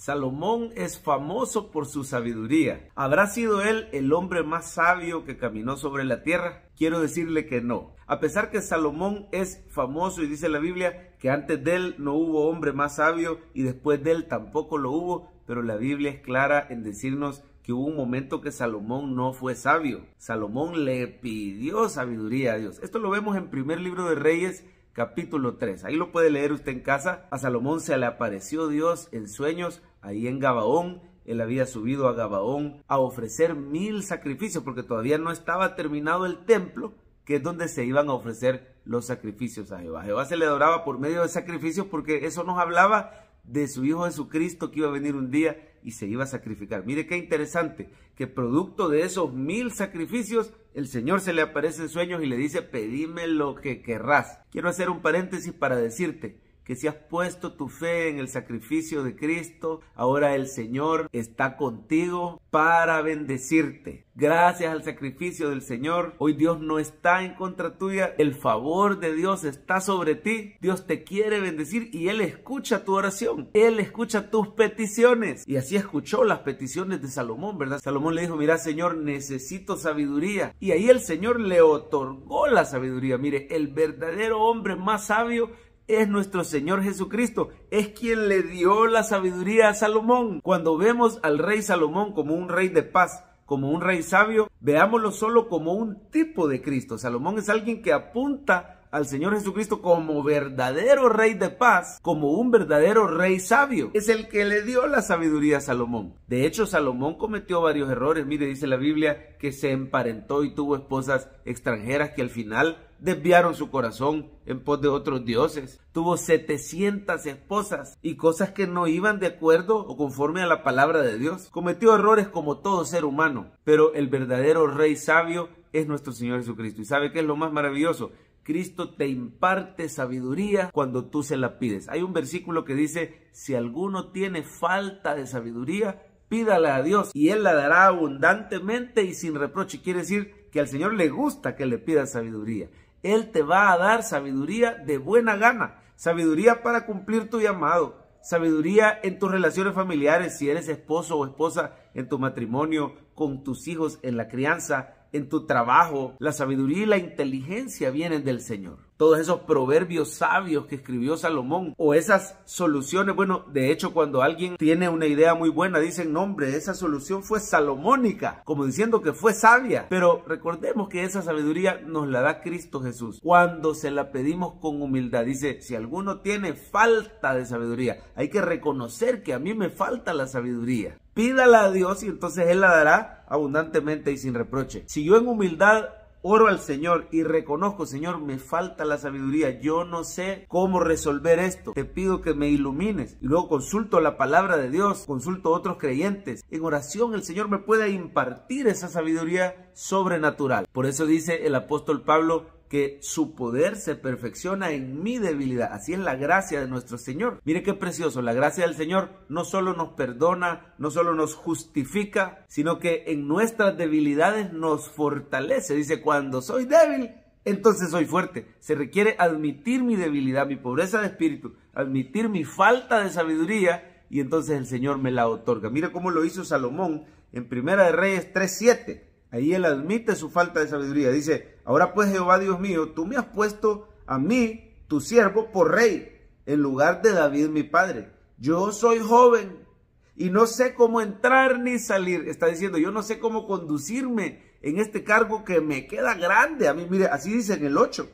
Salomón es famoso por su sabiduría. ¿Habrá sido él el hombre más sabio que caminó sobre la tierra? Quiero decirle que no. A pesar que Salomón es famoso y dice la Biblia que antes de él no hubo hombre más sabio y después de él tampoco lo hubo, pero la Biblia es clara en decirnos que hubo un momento que Salomón no fue sabio. Salomón le pidió sabiduría a Dios. Esto lo vemos en primer libro de Reyes capítulo 3. Ahí lo puede leer usted en casa. A Salomón se le apareció Dios en sueños ahí en Gabaón. Él había subido a Gabaón a ofrecer mil sacrificios porque todavía no estaba terminado el templo, que es donde se iban a ofrecer los sacrificios a Jehová. Jehová se le adoraba por medio de sacrificios porque eso nos hablaba de su Hijo Jesucristo que iba a venir un día y se iba a sacrificar. Mire qué interesante, que producto de esos mil sacrificios, el Señor se le aparece en sueños y le dice, pedime lo que querrás. Quiero hacer un paréntesis para decirte que si has puesto tu fe en el sacrificio de Cristo, ahora el Señor está contigo para bendecirte. Gracias al sacrificio del Señor, hoy Dios no está en contra tuya, el favor de Dios está sobre ti, Dios te quiere bendecir y Él escucha tu oración, Él escucha tus peticiones. Y así escuchó las peticiones de Salomón, ¿verdad? Salomón le dijo, mira Señor, necesito sabiduría. Y ahí el Señor le otorgó la sabiduría. Mire, el verdadero hombre más sabio es nuestro Señor Jesucristo, es quien le dio la sabiduría a Salomón. Cuando vemos al rey Salomón como un rey de paz, como un rey sabio, veámoslo solo como un tipo de Cristo. Salomón es alguien que apunta al Señor Jesucristo como verdadero rey de paz, como un verdadero rey sabio. Es el que le dio la sabiduría a Salomón. De hecho, Salomón cometió varios errores. Mire, dice la Biblia que se emparentó y tuvo esposas extranjeras que al final desviaron su corazón en pos de otros dioses. Tuvo 700 esposas y cosas que no iban de acuerdo o conforme a la palabra de Dios. Cometió errores como todo ser humano, pero el verdadero rey sabio es nuestro Señor Jesucristo. ¿Y sabe qué es lo más maravilloso? Cristo te imparte sabiduría cuando tú se la pides. Hay un versículo que dice, si alguno tiene falta de sabiduría, pídala a Dios y Él la dará abundantemente y sin reproche. Quiere decir que al Señor le gusta que le pidas sabiduría. Él te va a dar sabiduría de buena gana, sabiduría para cumplir tu llamado, sabiduría en tus relaciones familiares, si eres esposo o esposa, en tu matrimonio, con tus hijos, en la crianza, en tu trabajo. La sabiduría y la inteligencia vienen del Señor todos esos proverbios sabios que escribió Salomón o esas soluciones. Bueno, de hecho, cuando alguien tiene una idea muy buena, dicen, no, hombre, esa solución fue salomónica, como diciendo que fue sabia. Pero recordemos que esa sabiduría nos la da Cristo Jesús cuando se la pedimos con humildad. Dice, si alguno tiene falta de sabiduría, hay que reconocer que a mí me falta la sabiduría. Pídala a Dios y entonces Él la dará abundantemente y sin reproche. Si yo en humildad oro al Señor y reconozco, Señor, me falta la sabiduría, yo no sé cómo resolver esto, te pido que me ilumines. Y luego consulto la palabra de Dios, consulto a otros creyentes. En oración el Señor me puede impartir esa sabiduría sobrenatural. Por eso dice el apóstol Pablo, que su poder se perfecciona en mi debilidad. Así es la gracia de nuestro Señor. Mire qué precioso, la gracia del Señor no solo nos perdona, no solo nos justifica, sino que en nuestras debilidades nos fortalece. Dice, cuando soy débil, entonces soy fuerte. Se requiere admitir mi debilidad, mi pobreza de espíritu, admitir mi falta de sabiduría y entonces el Señor me la otorga. Mira cómo lo hizo Salomón en Primera de Reyes 3:7. Ahí él admite su falta de sabiduría. Dice, ahora pues Jehová Dios mío, tú me has puesto a mí, tu siervo, por rey, en lugar de David mi padre. Yo soy joven y no sé cómo entrar ni salir. Está diciendo, yo no sé cómo conducirme en este cargo que me queda grande. A mí, mire, así dice en el 8.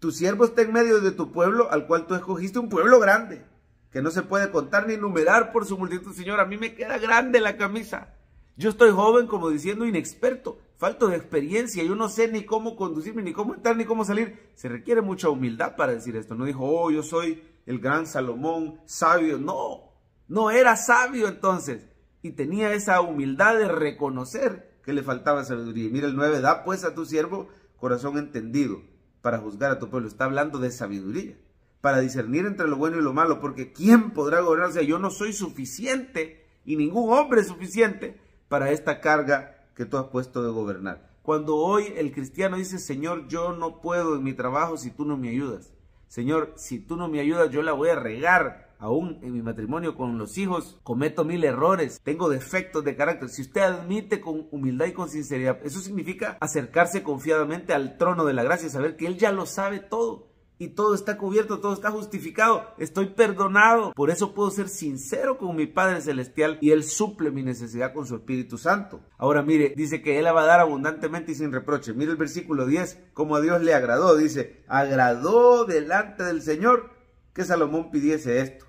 Tu siervo está en medio de tu pueblo, al cual tú escogiste un pueblo grande, que no se puede contar ni enumerar por su multitud. Señor, a mí me queda grande la camisa. Yo estoy joven, como diciendo, inexperto, falto de experiencia, yo no sé ni cómo conducirme, ni cómo entrar, ni cómo salir. Se requiere mucha humildad para decir esto. No dijo, oh, yo soy el gran Salomón, sabio. No, no era sabio entonces. Y tenía esa humildad de reconocer que le faltaba sabiduría. mira el 9, da pues a tu siervo corazón entendido para juzgar a tu pueblo. Está hablando de sabiduría, para discernir entre lo bueno y lo malo, porque ¿quién podrá gobernarse yo no soy suficiente y ningún hombre es suficiente para esta carga que tú has puesto de gobernar. Cuando hoy el cristiano dice, Señor, yo no puedo en mi trabajo si tú no me ayudas. Señor, si tú no me ayudas, yo la voy a regar. Aún en mi matrimonio con los hijos, cometo mil errores, tengo defectos de carácter. Si usted admite con humildad y con sinceridad, eso significa acercarse confiadamente al trono de la gracia, saber que Él ya lo sabe todo y todo está cubierto, todo está justificado, estoy perdonado. Por eso puedo ser sincero con mi Padre Celestial y Él suple mi necesidad con su Espíritu Santo. Ahora mire, dice que Él la va a dar abundantemente y sin reproche. Mire el versículo 10, como a Dios le agradó, dice, agradó delante del Señor que Salomón pidiese esto.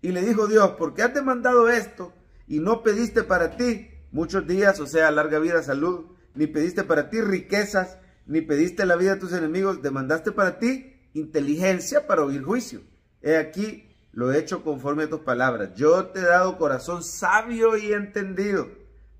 Y le dijo Dios, ¿por qué has demandado esto y no pediste para ti muchos días, o sea, larga vida, salud, ni pediste para ti riquezas, ni pediste la vida de tus enemigos, demandaste para ti inteligencia para oír juicio. He aquí, lo he hecho conforme a tus palabras. Yo te he dado corazón sabio y entendido,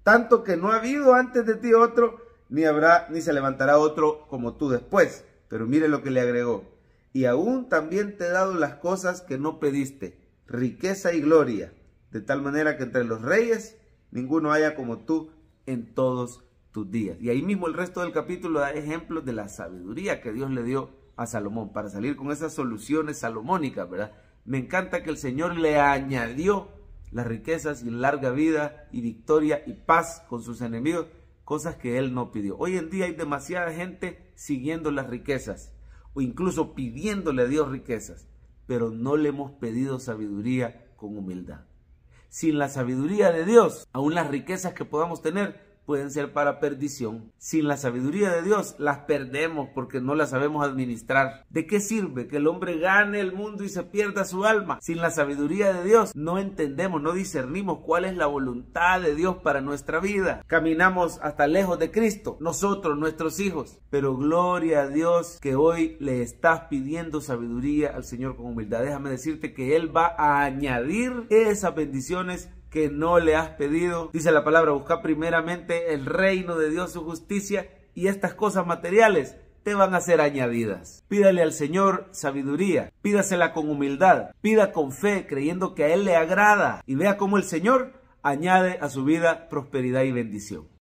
tanto que no ha habido antes de ti otro, ni habrá, ni se levantará otro como tú después. Pero mire lo que le agregó. Y aún también te he dado las cosas que no pediste, riqueza y gloria, de tal manera que entre los reyes ninguno haya como tú en todos tus días. Y ahí mismo el resto del capítulo da ejemplos de la sabiduría que Dios le dio a Salomón, para salir con esas soluciones salomónicas, ¿verdad? Me encanta que el Señor le añadió las riquezas y larga vida y victoria y paz con sus enemigos, cosas que él no pidió. Hoy en día hay demasiada gente siguiendo las riquezas o incluso pidiéndole a Dios riquezas, pero no le hemos pedido sabiduría con humildad. Sin la sabiduría de Dios, aún las riquezas que podamos tener pueden ser para perdición. Sin la sabiduría de Dios las perdemos porque no las sabemos administrar. ¿De qué sirve que el hombre gane el mundo y se pierda su alma? Sin la sabiduría de Dios no entendemos, no discernimos cuál es la voluntad de Dios para nuestra vida. Caminamos hasta lejos de Cristo, nosotros, nuestros hijos. Pero gloria a Dios que hoy le estás pidiendo sabiduría al Señor con humildad. Déjame decirte que Él va a añadir esas bendiciones que no le has pedido. Dice la palabra, busca primeramente el reino de Dios, su justicia y estas cosas materiales te van a ser añadidas. Pídale al Señor sabiduría, pídasela con humildad, pida con fe, creyendo que a Él le agrada y vea cómo el Señor añade a su vida prosperidad y bendición.